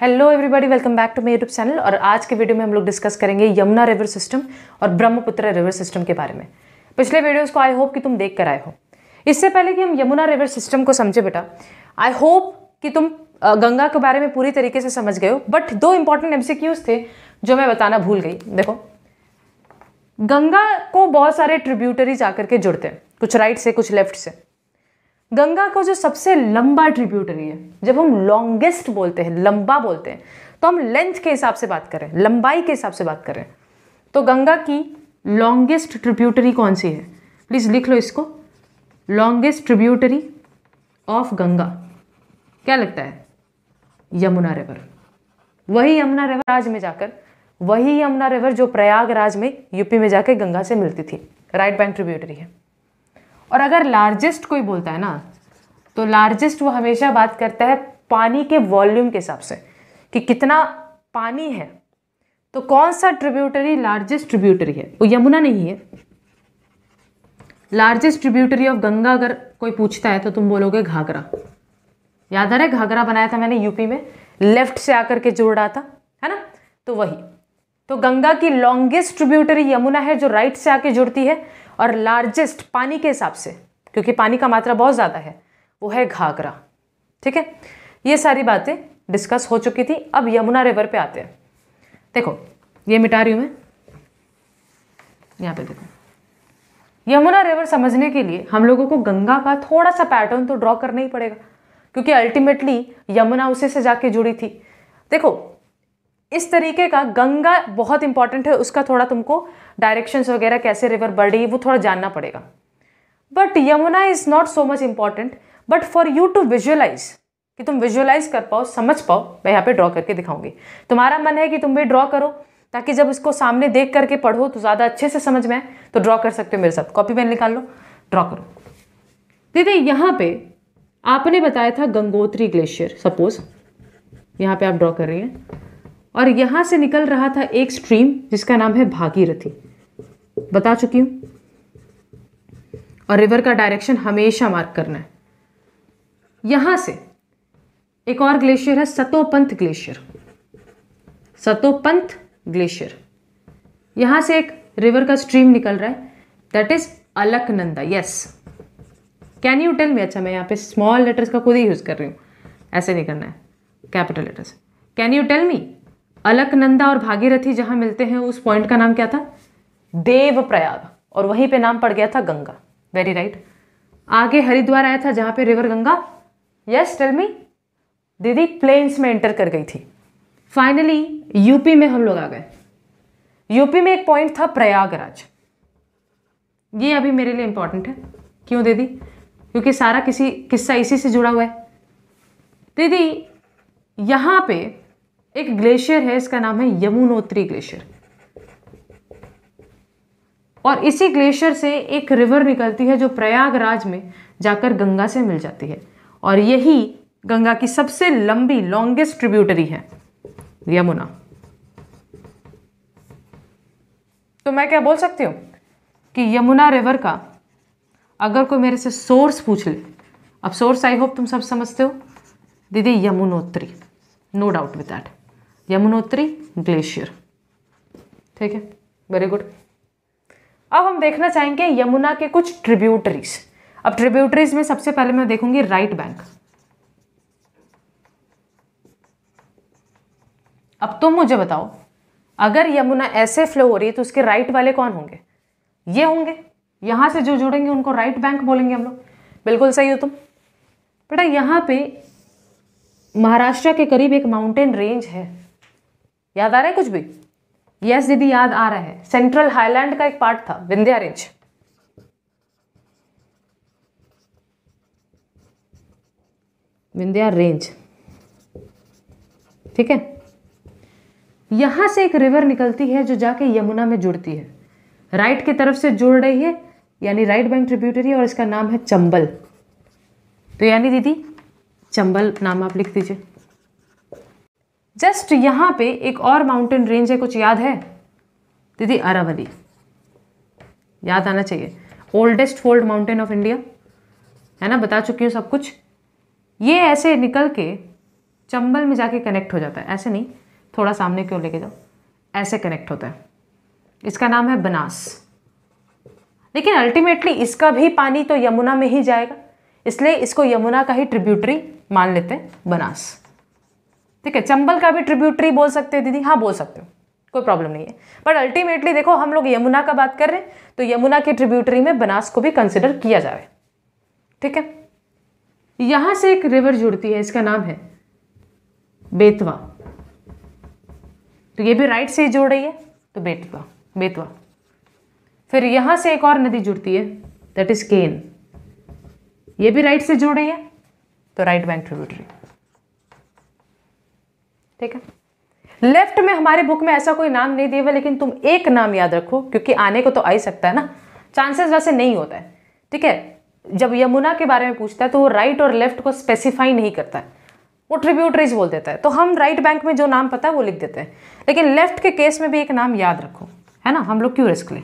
Hello everybody welcome back to my YouTube channel और आज के वीडियो में हम लोग डिस्कस करेंगे यमुना रिवर सिस्टम और ब्रह्मपुत्र रिवर सिस्टम के बारे में पिछले वीडियोस को आई होप कि तुम देख कर आए हो इससे पहले कि हम यमुना रिवर सिस्टम को समझे बेटा आई होप कि तुम गंगा के बारे में पूरी तरीके से समझ गए हो बट दो इंपॉर्टेंट एम थे जो मैं बताना भूल गई देखो गंगा को बहुत सारे ट्रिब्यूटरी जाकर के जुड़ते हैं कुछ राइट से कुछ लेफ्ट से गंगा का जो सबसे लंबा ट्रिब्यूटरी है जब हम लॉन्गेस्ट बोलते हैं लंबा बोलते हैं तो हम लेंथ के हिसाब से बात करें लंबाई के हिसाब से बात करें तो गंगा की लॉन्गेस्ट ट्रिब्यूटरी कौन सी है प्लीज़ लिख लो इसको लॉन्गेस्ट ट्रिब्यूटरी ऑफ गंगा क्या लगता है यमुना रिवर वही यमुना रिवर आज में जाकर वही यमुना रिवर जो प्रयागराज में यूपी में जाकर गंगा से मिलती थी राइट बैंक ट्रिब्यूटरी है और अगर लार्जेस्ट कोई बोलता है ना तो लार्जेस्ट वो हमेशा बात करता है पानी के वॉल्यूम के हिसाब से कि कितना पानी है तो कौन सा ट्रिब्यूटरी लार्जेस्ट ट्रिब्यूटरी है वो यमुना नहीं है लार्जेस्ट ट्रिब्यूटरी ऑफ गंगा अगर कोई पूछता है तो तुम बोलोगे घाघरा याद आ रहा है घाघरा बनाया था मैंने यूपी में लेफ्ट से आकर के जोड़ रहा था है ना तो वही तो गंगा की लॉन्गेस्ट ट्रिब्यूटरी यमुना है जो राइट से आके जुड़ती है और लार्जेस्ट पानी के हिसाब से क्योंकि पानी का मात्रा बहुत ज़्यादा है वो है घाघरा ठीक है ये सारी बातें डिस्कस हो चुकी थी अब यमुना रिवर पे आते हैं देखो ये मिटा रही हूँ मैं यहाँ पे देखो यमुना रिवर समझने के लिए हम लोगों को गंगा का थोड़ा सा पैटर्न तो ड्रॉ करना ही पड़ेगा क्योंकि अल्टीमेटली यमुना उसी से जाके जुड़ी थी देखो इस तरीके का गंगा बहुत इंपॉर्टेंट है उसका थोड़ा तुमको डायरेक्शंस वगैरह कैसे रिवर बढ़ रही है वो थोड़ा जानना पड़ेगा but Yamuna is not so much important but for you to visualize कि तुम विजुअलाइज कर पाओ समझ पाओ मैं यहाँ पे ड्रॉ करके दिखाऊंगी तुम्हारा मन है कि तुम भी ड्रॉ करो ताकि जब इसको सामने देख करके पढ़ो तो ज़्यादा अच्छे से समझ में आए तो ड्रॉ कर सकते हो मेरे साथ कॉपी पेन निकाल लो ड्रॉ करो दीदी यहाँ पे आपने बताया था गंगोत्री ग्लेशियर सपोज यहाँ पे आप ड्रॉ कर रही हैं और यहां से निकल रहा था एक स्ट्रीम जिसका नाम है भागीरथी बता चुकी हूं और रिवर का डायरेक्शन हमेशा मार्क करना है यहां से एक और ग्लेशियर है सतोपंथ ग्लेशियर सतोपंथ ग्लेशियर यहां से एक रिवर का स्ट्रीम निकल रहा है that is Alaknanda yes can you tell me अच्छा मैं यहाँ पे स्मॉल लेटर्स का खुद ही यूज़ कर रही हूँ ऐसे नहीं करना है capital letters can you tell me Alaknanda और भागीरथी जहाँ मिलते हैं उस पॉइंट का नाम क्या था देव प्रयाग और वहीं पे नाम पड़ गया था गंगा वेरी राइट right. आगे हरिद्वार आया था जहाँ पे river Ganga yes tell me दीदी प्लेन्स में एंटर कर गई थी फाइनली यूपी में हम लोग आ गए यूपी में एक पॉइंट था प्रयागराज ये अभी मेरे लिए इंपॉर्टेंट है क्यों दीदी क्योंकि सारा किसी किस्सा इसी से जुड़ा हुआ है दीदी यहाँ पे एक ग्लेशियर है इसका नाम है यमुनोत्री ग्लेशियर और इसी ग्लेशियर से एक रिवर निकलती है जो प्रयागराज में जाकर गंगा से मिल जाती है और यही गंगा की सबसे लंबी लॉन्गेस्ट ट्रिब्यूटरी है यमुना तो मैं क्या बोल सकती हूं कि यमुना रिवर का अगर कोई मेरे से सोर्स पूछ ले अब सोर्स आई होप तुम सब समझते हो दीदी Yamunotri no doubt with that Yamunotri glacier ठीक है वेरी गुड अब हम देखना चाहेंगे यमुना के कुछ ट्रिब्यूटरीज अब ट्रिब्यूटरीज में सबसे पहले मैं देखूंगी राइट बैंक अब तुम मुझे बताओ अगर यमुना ऐसे फ्लो हो रही है तो उसके राइट वाले कौन होंगे ये होंगे यहां से जो जुड़ेंगे उनको राइट बैंक बोलेंगे हम लोग बिल्कुल सही हो तुम बेटा यहां पे महाराष्ट्र के करीब एक माउंटेन रेंज है याद आ रहा है कुछ भी यस yes, दीदी याद आ रहा है सेंट्रल हाईलैंड का एक पार्ट था विंध्या रेंज विंध्या रेंज ठीक है यहां से एक रिवर निकलती है जो जाके यमुना में जुड़ती है राइट की तरफ से जुड़ रही है यानी राइट बैंक ट्रिब्यूटरी और इसका नाम है चंबल तो यानी दीदी चंबल नाम आप लिख दीजिए जस्ट यहाँ पे एक और माउंटेन रेंज है कुछ याद है दीदी अरावली याद आना चाहिए oldest fold mountain of India है ना बता चुकी हूँ सब कुछ ये ऐसे निकल के चंबल में जाके कनेक्ट हो जाता है ऐसे नहीं थोड़ा सामने क्यों लेके जाओ ऐसे कनेक्ट होता है इसका नाम है बनास लेकिन अल्टीमेटली इसका भी पानी तो यमुना में ही जाएगा इसलिए इसको यमुना का ही ट्रिब्यूटरी मान लेते हैं बनास ठीक है चंबल का भी ट्रिब्यूटरी बोल सकते हो दीदी हाँ बोल सकते हो कोई प्रॉब्लम नहीं है बट अल्टीमेटली देखो हम लोग यमुना का बात कर रहे हैं तो यमुना के ट्रिब्यूटरी में बनास को भी कंसिडर किया जाए ठीक है यहां से एक रिवर जुड़ती है इसका नाम है बेतवा तो ये भी राइट से जुड़ रही है तो बेतवा बेतवा फिर यहाँ से एक और नदी जुड़ती है दैट इज केन ये भी राइट से जुड़ रही है तो राइट बैंक ट्रिब्यूटरी ठीक है लेफ्ट में हमारे बुक में ऐसा कोई नाम नहीं दिया हुआ लेकिन तुम एक नाम याद रखो क्योंकि आने को तो आ ही सकता है ना चांसेस वैसे नहीं होता है ठीक है जब यमुना के बारे में पूछता है तो वो राइट और लेफ्ट को स्पेसिफाई नहीं करता है वो ट्रिब्यूटरीज बोल देता है तो हम राइट बैंक में जो नाम पता है वो लिख देते हैं लेकिन लेफ्ट के केस में भी एक नाम याद रखो है ना हम लोग क्यों रिस्क लें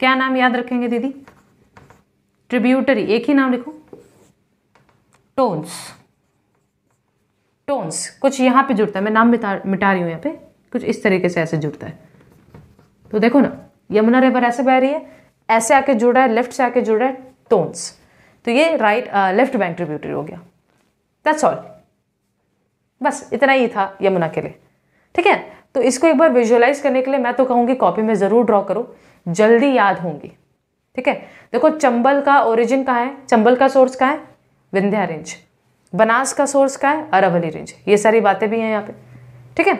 क्या नाम याद रखेंगे दीदी ट्रिब्यूटरी एक ही नाम लिखो टोन्स बॉन्ड्स कुछ यहाँ पे जुड़ता है मैं नाम मिटा मिटा रही हूँ यहाँ पे कुछ इस तरीके से ऐसे जुड़ता है तो देखो ना यमुना रिवर ऐसे बह रही है ऐसे आके जुड़ रहा है लेफ्ट से आके जुड़ रहा है टोन्स तो ये राइट लेफ्ट बैंक ट्रिब्यूटरी हो गया दैट्स ऑल बस इतना ही था यमुना के लिए ठीक है तो इसको एक बार विजुअलाइज करने के लिए मैं तो कहूँगी कॉपी में ज़रूर ड्रॉ करो जल्दी याद होंगी ठीक है देखो चंबल का ओरिजिन कहाँ है चंबल का सोर्स कहाँ है विंध्या रेंज बनास का सोर्स का है अरावली रेंज ये सारी बातें भी हैं यहाँ पे ठीक है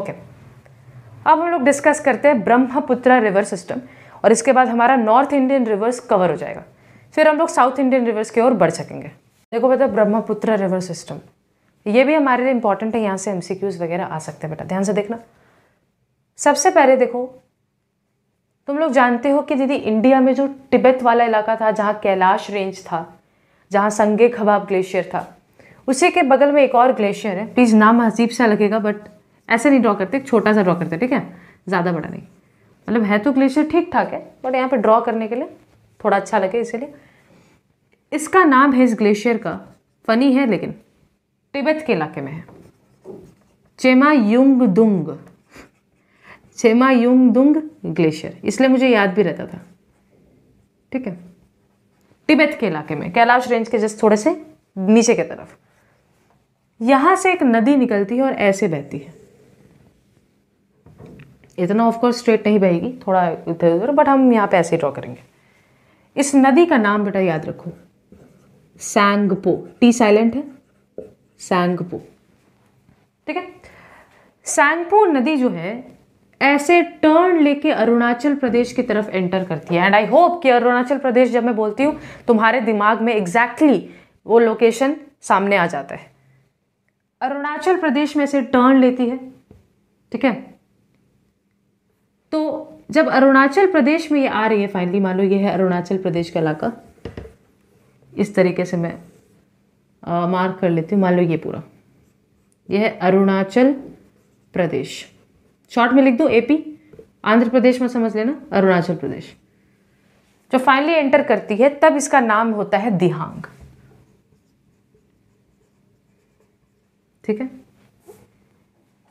ओके अब हम लोग डिस्कस करते हैं ब्रह्मपुत्र रिवर सिस्टम और इसके बाद हमारा नॉर्थ इंडियन रिवर्स कवर हो जाएगा फिर हम लोग साउथ इंडियन रिवर्स की ओर बढ़ सकेंगे देखो बेटा ब्रह्मपुत्र रिवर सिस्टम ये भी हमारे लिए इंपॉर्टेंट है यहाँ से एम वगैरह आ सकते हैं बेटा ध्यान से देखना सबसे पहले देखो तुम लोग जानते हो कि दीदी इंडिया में जो टिबेत वाला इलाका था जहाँ कैलाश रेंज था जहाँ संगे खबाब ग्लेशियर था उसी के बगल में एक और ग्लेशियर है प्लीज़ नाम अजीब सा लगेगा बट ऐसे नहीं ड्रॉ करते छोटा सा ड्रॉ करते ठीक है ज़्यादा बड़ा नहीं मतलब है तो ग्लेशियर ठीक ठाक है बट यहाँ पर ड्रॉ करने के लिए थोड़ा अच्छा लगे इसीलिए इसका नाम है इस ग्लेशियर का फ़नी है लेकिन तिब्बत के इलाके में है Chemayungdung Chemayungdung glacier इसलिए मुझे याद भी रहता था ठीक है तिब्बत के इलाके में कैलाश रेंज के जस्ट थोड़े से नीचे की तरफ यहां से एक नदी निकलती है और ऐसे बहती है इतना ऑफकोर्स स्ट्रेट नहीं बहेगी थोड़ा इधर उधर बट हम यहाँ पे ऐसे ड्रॉ करेंगे इस नदी का नाम बेटा याद रखो सैंगपो टी साइलेंट है सैंगपो ठीक है सैंगपो नदी जो है ऐसे टर्न लेके अरुणाचल प्रदेश की तरफ एंटर करती है एंड आई होप कि अरुणाचल प्रदेश जब मैं बोलती हूँ तुम्हारे दिमाग में एग्जैक्टली exactly वो लोकेशन सामने आ जाता है अरुणाचल प्रदेश में से टर्न लेती है ठीक है तो जब अरुणाचल प्रदेश में ये आ रही है फाइनली मान लो ये है अरुणाचल प्रदेश का इलाका इस तरीके से मैं आ, मार्क कर लेती हूँ मान लो ये पूरा ये है अरुणाचल प्रदेश शॉर्ट में लिख दो एपी आंध्र प्रदेश में समझ लेना अरुणाचल प्रदेश जो फाइनली एंटर करती है तब इसका नाम होता है दिहांग ठीक है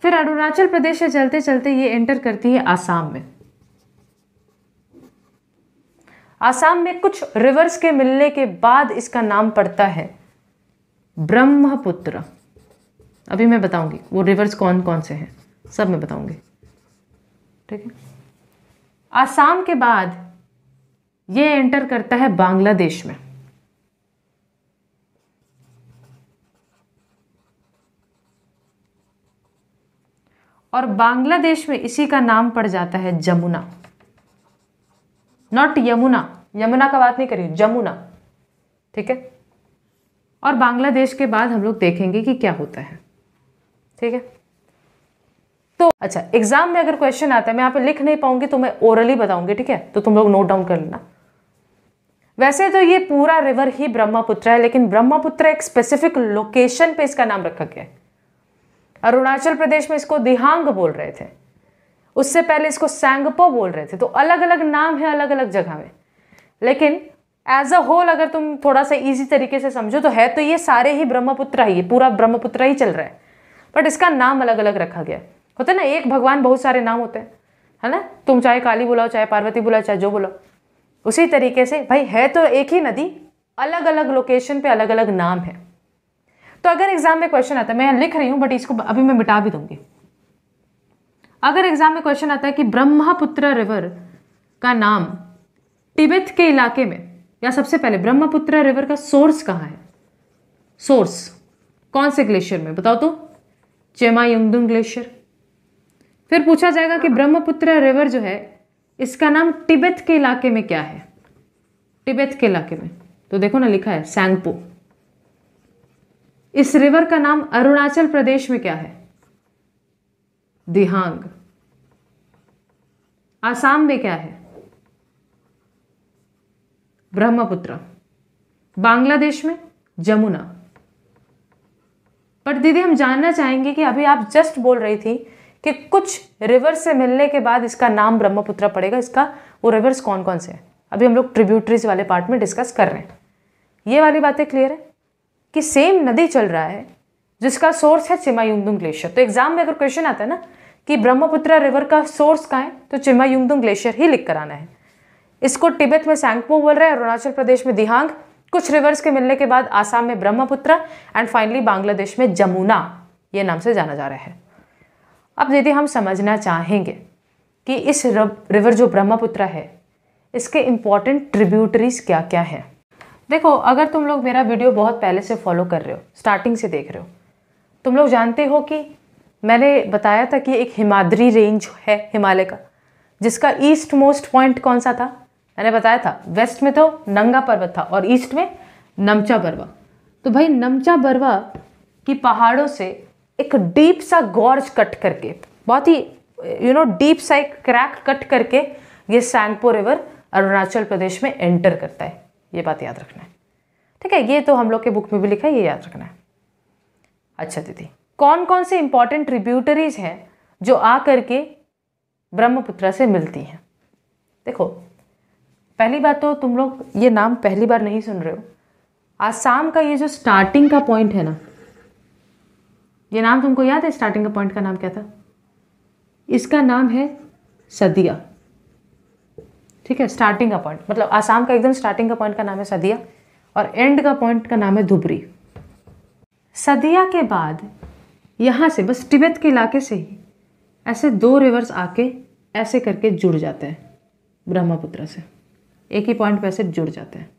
फिर अरुणाचल प्रदेश से चलते चलते ये एंटर करती है आसाम में आसाम में कुछ रिवर्स के मिलने के बाद इसका नाम पड़ता है ब्रह्मपुत्र अभी मैं बताऊंगी वो रिवर्स कौन कौन से हैं सब मैं बताऊंगी ठीक है आसाम के बाद ये एंटर करता है बांग्लादेश में और बांग्लादेश में इसी का नाम पड़ जाता है जमुना नॉट यमुना यमुना का बात नहीं करी जमुना ठीक है और बांग्लादेश के बाद हम लोग देखेंगे कि क्या होता है ठीक है तो अच्छा एग्जाम में अगर क्वेश्चन आता है मैं यहां पे लिख नहीं पाऊंगी तो मैं ओरली बताऊंगी ठीक है तो तुम लोग नोट डाउन कर लेना वैसे तो ये पूरा रिवर ही ब्रह्मपुत्र है लेकिन ब्रह्मपुत्र एक स्पेसिफिक लोकेशन पे इसका नाम रखा गया है अरुणाचल प्रदेश में इसको दिहांग बोल रहे थे उससे पहले इसको सैंगपो बोल रहे थे तो अलग अलग नाम है अलग अलग जगह में लेकिन एज अ होल अगर तुम थोड़ा सा इजी तरीके से समझो तो है तो ये सारे ही ब्रह्मपुत्र ही पूरा ब्रह्मपुत्र ही चल रहा है बट इसका नाम अलग अलग रखा गया होता है ना एक भगवान बहुत सारे नाम होते हैं है ना तुम चाहे काली बुलाओ चाहे पार्वती बुलाओ चाहे जो बुलाओ उसी तरीके से भाई है तो एक ही नदी अलग अलग लोकेशन पे अलग अलग नाम है तो अगर एग्जाम में क्वेश्चन आता है मैं लिख रही हूँ बट इसको अभी मैं मिटा भी दूंगी अगर एग्जाम में क्वेश्चन आता है कि ब्रह्मपुत्र रिवर का नाम टिबेत के इलाके में या सबसे पहले ब्रह्मपुत्र रिवर का सोर्स कहाँ है सोर्स कौन से ग्लेशियर में बताओ तो चेमायुंगदुंग ग्लेशियर फिर पूछा जाएगा कि ब्रह्मपुत्र रिवर जो है इसका नाम टिबेत के इलाके में क्या है टिबेत के इलाके में तो देखो ना लिखा है सैंगपो इस रिवर का नाम अरुणाचल प्रदेश में क्या है दिहांग आसाम में क्या है ब्रह्मपुत्र बांग्लादेश में जमुना पर दीदी हम जानना चाहेंगे कि अभी आप जस्ट बोल रही थी कि कुछ रिवर्स से मिलने के बाद इसका नाम ब्रह्मपुत्र पड़ेगा इसका वो रिवर्स कौन कौन से हैं अभी हम लोग ट्रिब्यूटरीज वाले पार्ट में डिस्कस कर रहे हैं ये वाली बातें क्लियर है कि सेम नदी चल रहा है जिसका सोर्स है चिमायुंगदुम ग्लेशियर तो एग्जाम में अगर क्वेश्चन आता है ना कि ब्रह्मपुत्र रिवर का सोर्स कहाँ है तो चिमायुंगदुम ग्लेशियर ही लिख कर आना है इसको टिबेत में सैंगपो बोल रहा है अरुणाचल प्रदेश में दिहांग कुछ रिवर्स के मिलने के बाद आसाम में ब्रह्मपुत्र एंड फाइनली बांग्लादेश में जमुना ये नाम से जाना जा रहा है अब यदि हम समझना चाहेंगे कि इस रिवर जो ब्रह्मपुत्र है इसके इम्पॉर्टेंट ट्रिब्यूटरीज क्या क्या हैं देखो अगर तुम लोग मेरा वीडियो बहुत पहले से फॉलो कर रहे हो स्टार्टिंग से देख रहे हो तुम लोग जानते हो कि मैंने बताया था कि एक हिमाद्री रेंज है हिमालय का जिसका ईस्ट मोस्ट पॉइंट कौन सा था मैंने बताया था वेस्ट में तो नंगा पर्वत था और ईस्ट में नमचा बरवा तो भाई नमचा बरवा की पहाड़ों से एक डीप सा गॉर्ज कट करके बहुत ही यू नो डीप सा एक क्रैक कट करके ये सैंगपो रिवर अरुणाचल प्रदेश में एंटर करता है ये बात याद रखना है ठीक है ये तो हम लोग के बुक में भी लिखा है ये याद रखना है अच्छा दीदी कौन कौन से इंपॉर्टेंट ट्रिब्यूटरीज हैं जो आ करके ब्रह्मपुत्रा से मिलती हैं देखो पहली बात तो तुम लोग ये नाम पहली बार नहीं सुन रहे हो आसाम का ये जो स्टार्टिंग का पॉइंट है ना ये नाम तुमको याद है स्टार्टिंग का पॉइंट का नाम क्या था इसका नाम है सदिया ठीक है स्टार्टिंग का पॉइंट मतलब आसाम का एकदम स्टार्टिंग का पॉइंट का नाम है सदिया और एंड का पॉइंट का नाम है धुबरी सदिया के बाद यहाँ से बस तिब्बत के इलाके से ही ऐसे दो रिवर्स आके ऐसे करके जुड़ जाते हैं ब्रह्मपुत्र से एक ही पॉइंट पर ऐसे जुड़ जाते हैं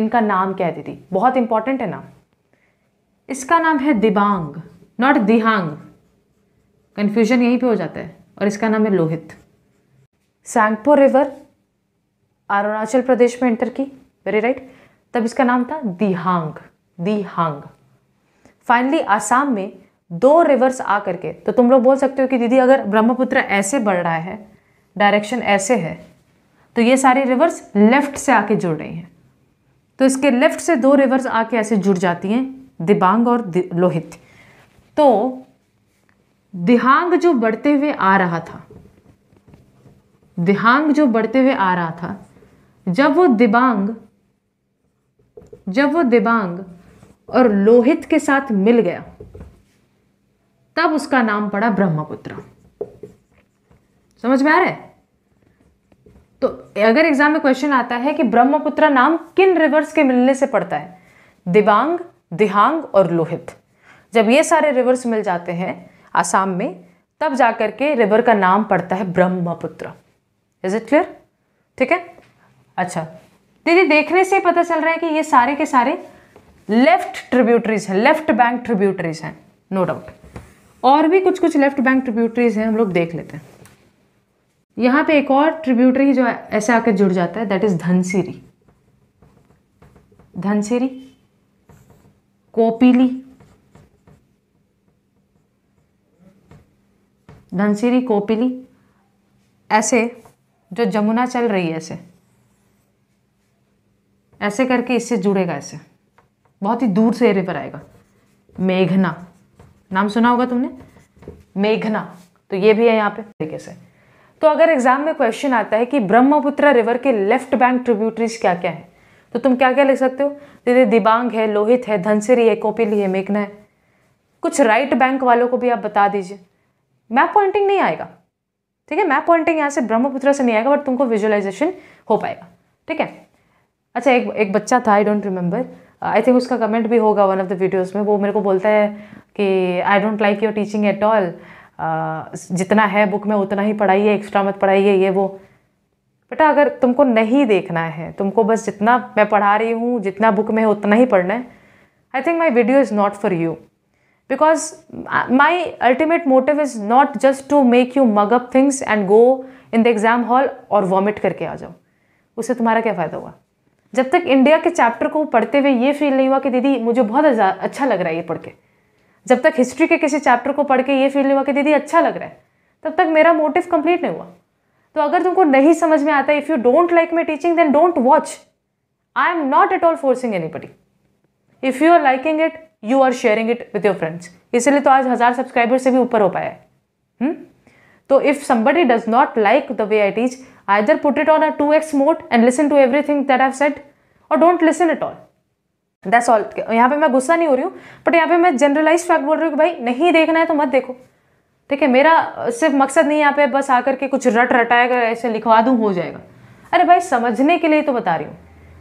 इनका नाम क्या है दीदी बहुत इंपॉर्टेंट है नाम इसका नाम है दिबांग नॉट दिहांग कन्फ्यूजन यहीं पे हो जाता है और इसका नाम है लोहित सैंगपो रिवर अरुणाचल प्रदेश में एंटर की वेरी राइट तब इसका नाम था दिहांग दिहांग फाइनली आसाम में दो रिवर्स आ करके तो तुम लोग बोल सकते हो कि दीदी अगर ब्रह्मपुत्र ऐसे बढ़ रहा है डायरेक्शन ऐसे है तो ये सारी रिवर्स लेफ्ट से आके जुड़ रही हैं तो इसके लेफ्ट से दो रिवर्स आके ऐसे जुड़ जाती हैं दिबांग और दि, लोहित तो दिहांग जो बढ़ते हुए आ रहा था दिहांग जो बढ़ते हुए आ रहा था जब वो दिबांग जब वो दिबांग और लोहित के साथ मिल गया तब उसका नाम पड़ा ब्रह्मपुत्र समझ में आ रहा है तो अगर एग्जाम में क्वेश्चन आता है कि ब्रह्मपुत्र नाम किन रिवर्स के मिलने से पड़ता है दिबांग दिहांग और लोहित जब ये सारे रिवर्स मिल जाते हैं आसाम में तब जाकर के रिवर का नाम पड़ता है ब्रह्मपुत्र इज इट क्लियर ठीक है अच्छा दीदी देखने से पता चल रहा है कि ये सारे के सारे लेफ्ट ट्रिब्यूटरीज हैं लेफ्ट बैंक ट्रिब्यूटरीज हैं नो डाउट और भी कुछ कुछ लेफ्ट बैंक ट्रिब्यूटरीज हैं हम लोग देख लेते हैं यहाँ पे एक और ट्रिब्यूटरी जो ऐसे आकर जुड़ जाता है दैट इज धनसिरी धनसिरी कोपीली धनसिरी कोपीली ऐसे जो जमुना चल रही है ऐसे ऐसे करके इससे जुड़ेगा ऐसे बहुत ही दूर से एरे रिवर आएगा मेघना नाम सुना होगा तुमने मेघना तो ये भी है यहाँ पे तरीके से तो अगर एग्जाम में क्वेश्चन आता है कि ब्रह्मपुत्र रिवर के लेफ्ट बैंक ट्रिब्यूटरीज क्या क्या है तो तुम क्या क्या लिख सकते हो जैसे दिबांग है लोहित है धनसिरी है कोपिली है मेघना है कुछ राइट बैंक वालों को भी आप बता दीजिए मैप पॉइंटिंग नहीं आएगा ठीक है मैप पॉइंटिंग यहाँ से ब्रह्मपुत्र से नहीं आएगा बट तुमको विजुअलाइजेशन हो पाएगा ठीक है अच्छा एक एक बच्चा था I don't remember I think उसका कमेंट भी होगा वन ऑफ द वीडियोस में वो मेरे को बोलता है कि I don't like your teaching at all जितना है बुक में उतना ही पढ़ाइए एक्स्ट्रा मत पढ़ाइए ये वो बेटा अगर तुमको नहीं देखना है तुमको बस जितना मैं पढ़ा रही हूँ जितना बुक में है उतना ही पढ़ना है I think my video is not for you because my ultimate motive is not just to make you mug up things and go in the exam hall और वॉमिट करके आ जाओ उससे तुम्हारा क्या फ़ायदा हुआ जब तक इंडिया के चैप्टर को पढ़ते हुए ये फील नहीं हुआ कि दीदी मुझे बहुत अच्छा लग रहा है ये पढ़ के जब तक हिस्ट्री के किसी चैप्टर को पढ़ के ये फील नहीं हुआ कि दीदी अच्छा लग रहा है तब तक मेरा मोटिव कंप्लीट नहीं हुआ तो अगर तुमको नहीं समझ में आता if you don't like my teaching then don't watch I am not at all forcing anybody if you are liking it you are sharing it with your friends इसलिए तो आज हज़ार सब्सक्राइबर से भी ऊपर हो पाया है हुँ? हम्म? तो if somebody does not like the way the way I put it on a two X mode and listen to everything that I've set और don't listen it all that's all यहाँ पे मैं गुस्सा नहीं हो रही हूँ but यहाँ पे मैं जनरलाइज फैक्ट बोल रही हूँ कि भाई नहीं देखना है तो मत देखो ठीक है मेरा सिर्फ मकसद नहीं यहाँ पे बस आकर के कुछ रट रटाएगा ऐसे लिखवा दूँ हो जाएगा अरे भाई समझने के लिए तो बता रही हूँ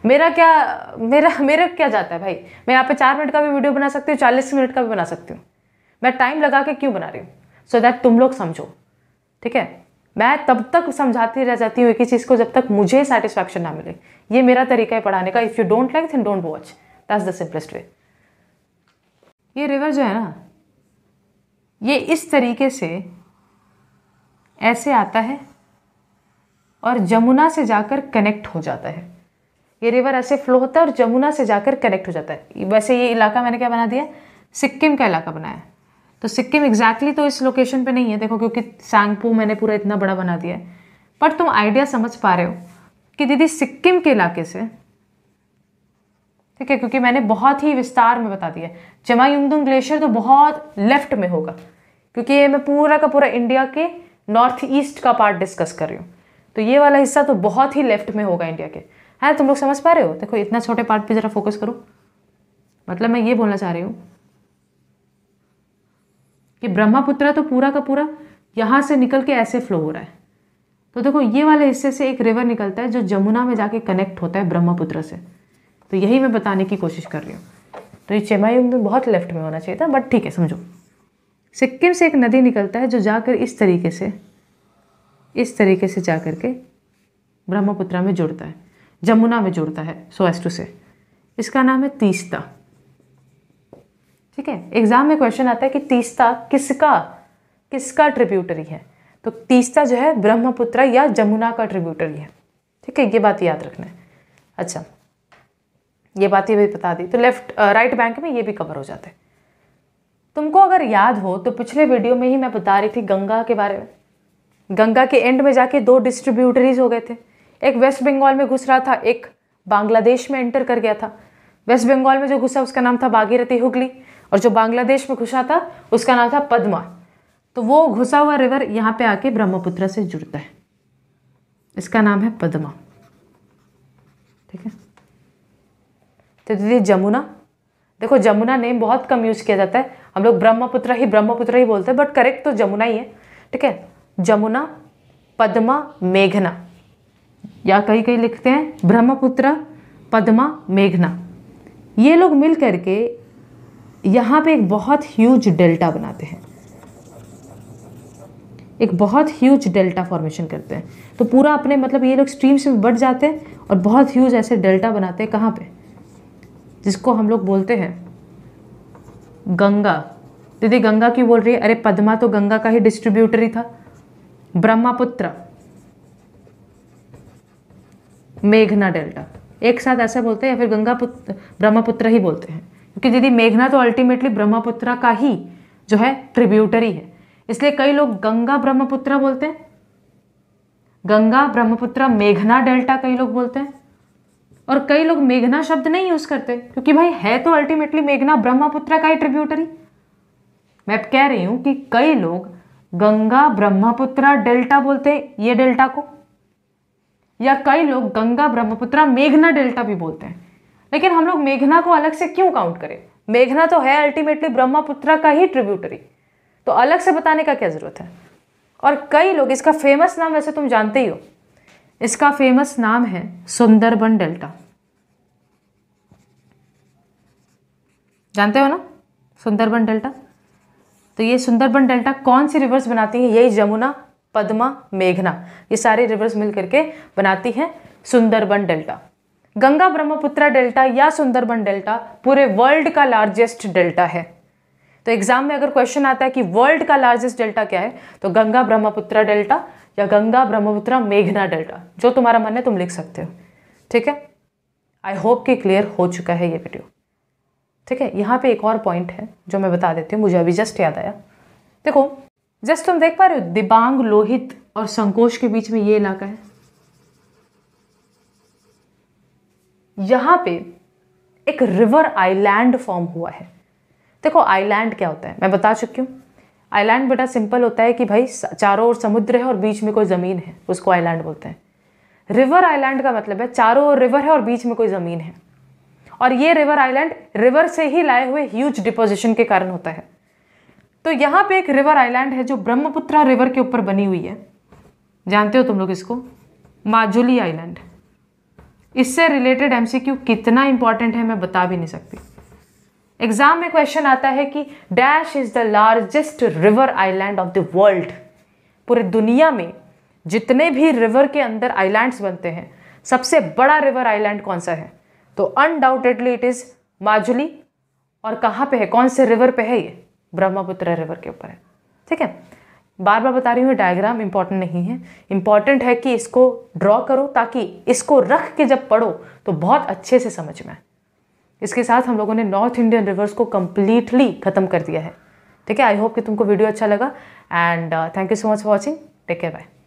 मेरा क्या मेरा मेरा क्या जाता है भाई मैं यहाँ पे चार मिनट का भी वीडियो बना सकती हूँ चालीस मिनट का भी बना सकती हूँ मैं टाइम लगा के क्यों बना रही हूँ सो दैट तुम लोग समझो ठीक है मैं तब तक समझाती रह जाती हूँ एक ही चीज़ को जब तक मुझे सेटिस्फैक्शन ना मिले ये मेरा तरीका है पढ़ाने का if you don't like then don't watch that the simplest way ये रिवर जो है ना ये इस तरीके से ऐसे आता है और जमुना से जाकर कनेक्ट हो जाता है ये रिवर ऐसे फ्लो होता है और जमुना से जाकर कनेक्ट हो जाता है वैसे ये इलाका मैंने क्या बना दिया सिक्किम का इलाका बनाया है तो सिक्किम एग्जैक्टली exactly तो इस लोकेशन पे नहीं है देखो क्योंकि सैंगपू मैंने पूरा इतना बड़ा बना दिया है पर तुम आइडिया समझ पा रहे हो कि दीदी सिक्किम के इलाके से ठीक है क्योंकि मैंने बहुत ही विस्तार में बता दिया जमायुंगदुंग ग्लेशियर तो बहुत लेफ्ट में होगा क्योंकि ये मैं पूरा का पूरा इंडिया के नॉर्थ ईस्ट का पार्ट डिस्कस कर रही हूँ तो ये वाला हिस्सा तो बहुत ही लेफ्ट में होगा इंडिया के है हाँ, तुम लोग समझ पा रहे हो देखो इतना छोटे पार्ट पे ज़रा फोकस करो मतलब मैं ये बोलना चाह रही हूँ कि ब्रह्मपुत्र तो पूरा का पूरा यहाँ से निकल के ऐसे फ्लो हो रहा है तो देखो ये वाले हिस्से से एक रिवर निकलता है जो जमुना में जाके कनेक्ट होता है ब्रह्मपुत्र से तो यही मैं बताने की कोशिश कर रही हूँ तो ये चेमायुम बहुत लेफ्ट में होना चाहिए था बट ठीक है समझो सिक्किम से एक नदी निकलता है जो जाकर इस तरीके से इस तरीके से जा कर के ब्रह्मपुत्रा में जुड़ता है जमुना में जुड़ता है सो एस टू से इसका नाम है तीस्ता ठीक है एग्जाम में क्वेश्चन आता है कि तीस्ता किसका किसका ट्रिब्यूटरी है तो तीस्ता जो है ब्रह्मपुत्र या जमुना का ट्रिब्यूटरी है ठीक है ये बात याद रखना है अच्छा ये बात ये भी बता दी तो लेफ्ट राइट बैंक में ये भी कवर हो जाते तुमको अगर याद हो तो पिछले वीडियो में ही मैं बता रही थी गंगा के बारे में गंगा के एंड में जाके दो डिस्ट्रीब्यूटरीज हो गए थे एक वेस्ट बंगाल में घुस रहा था एक बांग्लादेश में एंटर कर गया था वेस्ट बंगाल में जो घुसा उसका नाम था बागीरथी हुगली और जो बांग्लादेश में घुसा था उसका नाम था पद्मा तो वो घुसा हुआ रिवर यहाँ पे आके ब्रह्मपुत्र से जुड़ता है इसका नाम है पद्मा ठीक है तो दीदी जमुना देखो जमुना नेम बहुत कम यूज़ किया जाता है हम लोग ब्रह्मपुत्र ही ब्रह्मपुत्र ही बोलते हैं बट करेक्ट तो जमुना ही है ठीक है जमुना पद्मा मेघना या कहीं कहीं लिखते हैं ब्रह्मपुत्र पद्मा मेघना ये लोग मिल करके यहाँ पे एक बहुत ह्यूज डेल्टा बनाते हैं एक बहुत ह्यूज डेल्टा फॉर्मेशन करते हैं तो पूरा अपने मतलब ये लोग स्ट्रीम्स में बढ़ जाते हैं और बहुत ह्यूज ऐसे डेल्टा बनाते हैं कहाँ पे जिसको हम लोग बोलते हैं गंगा दीदी गंगा क्यों बोल रही है अरे पद्मा तो गंगा का ही डिस्ट्रीब्यूटर ही था ब्रह्मपुत्र मेघना डेल्टा एक साथ ऐसा बोलते हैं या फिर गंगा ब्रह्मपुत्र ही बोलते हैं क्योंकि यदि मेघना तो अल्टीमेटली ब्रह्मपुत्र का ही जो है ट्रिब्यूटरी है इसलिए कई लोग गंगा ब्रह्मपुत्र बोलते हैं गंगा ब्रह्मपुत्र मेघना डेल्टा कई लोग बोलते हैं और कई लोग मेघना शब्द नहीं यूज़ करते क्योंकि भाई है तो अल्टीमेटली मेघना ब्रह्मपुत्र का ही ट्रिब्यूटरी मैं कह रही हूं कि कई लोग गंगा ब्रह्मपुत्र डेल्टा बोलते हैं ये डेल्टा को या कई लोग गंगा ब्रह्मपुत्रा मेघना डेल्टा भी बोलते हैं लेकिन हम लोग मेघना को अलग से क्यों काउंट करें मेघना तो है अल्टीमेटली ब्रह्मपुत्रा का ही ट्रिब्यूटरी तो अलग से बताने का क्या ज़रूरत है और कई लोग इसका फेमस नाम वैसे तुम जानते ही हो इसका फेमस नाम है सुंदरबन डेल्टा जानते हो ना सुंदरबन डेल्टा तो ये सुंदरबन डेल्टा कौन सी रिवर्स बनाती है यही जमुना पद्मा मेघना ये सारे रिवर्स मिल करके बनाती हैं सुंदरबन डेल्टा गंगा ब्रह्मपुत्रा डेल्टा या सुंदरबन डेल्टा पूरे वर्ल्ड का लार्जेस्ट डेल्टा है तो एग्जाम में अगर क्वेश्चन आता है कि वर्ल्ड का लार्जेस्ट डेल्टा क्या है तो गंगा ब्रह्मपुत्रा डेल्टा या गंगा ब्रह्मपुत्रा मेघना डेल्टा जो तुम्हारा मन है तुम लिख सकते हो ठीक है आई होप कि क्लियर हो चुका है ये वीडियो ठीक है यहाँ पे एक और पॉइंट है जो मैं बता देती हूँ मुझे अभी जस्ट याद आया देखो जस्ट तुम देख पा रहे हो दिबांग लोहित और संकोच के बीच में ये इलाका है यहां पे एक रिवर आइलैंड फॉर्म हुआ है देखो आइलैंड क्या होता है मैं बता चुकी हूँ आइलैंड बेटा सिंपल होता है कि भाई चारों ओर समुद्र है और बीच में कोई ज़मीन है उसको आइलैंड बोलते हैं रिवर आइलैंड का मतलब है चारों ओर रिवर है और बीच में कोई ज़मीन है और ये रिवर आइलैंड रिवर से ही लाए हुए ह्यूज डिपोजिशन के कारण होता है तो यहाँ पे एक रिवर आइलैंड है जो ब्रह्मपुत्रा रिवर के ऊपर बनी हुई है जानते हो तुम लोग इसको माजुली आइलैंड इससे रिलेटेड एमसीक्यू कितना इंपॉर्टेंट है मैं बता भी नहीं सकती एग्जाम में क्वेश्चन आता है कि dash is the largest river island of the world पूरे दुनिया में जितने भी रिवर के अंदर आइलैंड्स बनते हैं सबसे बड़ा रिवर आइलैंड कौन सा है तो अनडाउटेडली इट इज़ माजुली और कहाँ पे है कौन से रिवर पे है ये ब्रह्मपुत्र रिवर के ऊपर है ठीक है बार बार बता रही हूँ डायग्राम इंपॉर्टेंट नहीं है इंपॉर्टेंट है कि इसको ड्रॉ करो ताकि इसको रख के जब पढ़ो तो बहुत अच्छे से समझ में आए इसके साथ हम लोगों ने नॉर्थ इंडियन रिवर्स को कम्प्लीटली ख़त्म कर दिया है ठीक है आई होप कि तुमको वीडियो अच्छा लगा and thank you so much for watching take care bye